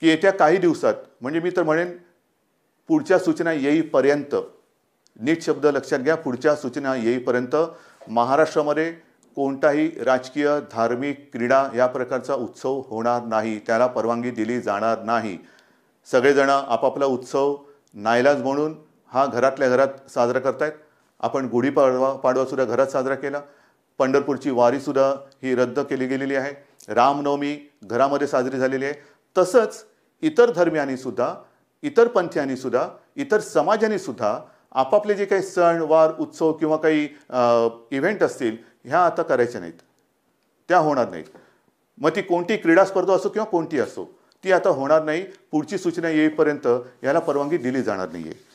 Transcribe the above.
की येत्या काही दिवसात म्हणजे मी तर म्हणेन पुढच्या सूचना येईपर्यंत नीट शब्द लक्षात घ्या पुढच्या सूचना येईपर्यंत महाराष्ट्रामध्ये कोणताही राजकीय धार्मिक क्रीडा या प्रकारचा उत्सव होणार नाही त्याला परवानगी दिली जाणार नाही सगळेजण आपापला उत्सव नाईलाज म्हणून हा घरातल्या घरात साजरा करतायत आपण गुढीपाडवा पाडवासुद्धा घरात साजरा केला पंढरपूरची वारीसुद्धा ही रद्द केली गेलेली आहे रामनवमी घरामध्ये साजरी झालेली आहे तसंच इतर धर्मियांनी सुद्धा इतर पंथीयांनी सुद्धा इतर समाजांनी सुद्धा आपापले जे काही सण वार उत्सव किंवा काही इव्हेंट असतील ह्या आता करायच्या नाहीत त्या होणार नाहीत मग ती कोणती क्रीडा स्पर्धा असो किंवा कोणती असो ती आता होणार नाही पुढची सूचना येईपर्यंत याला परवानगी दिली जाणार नाही आहे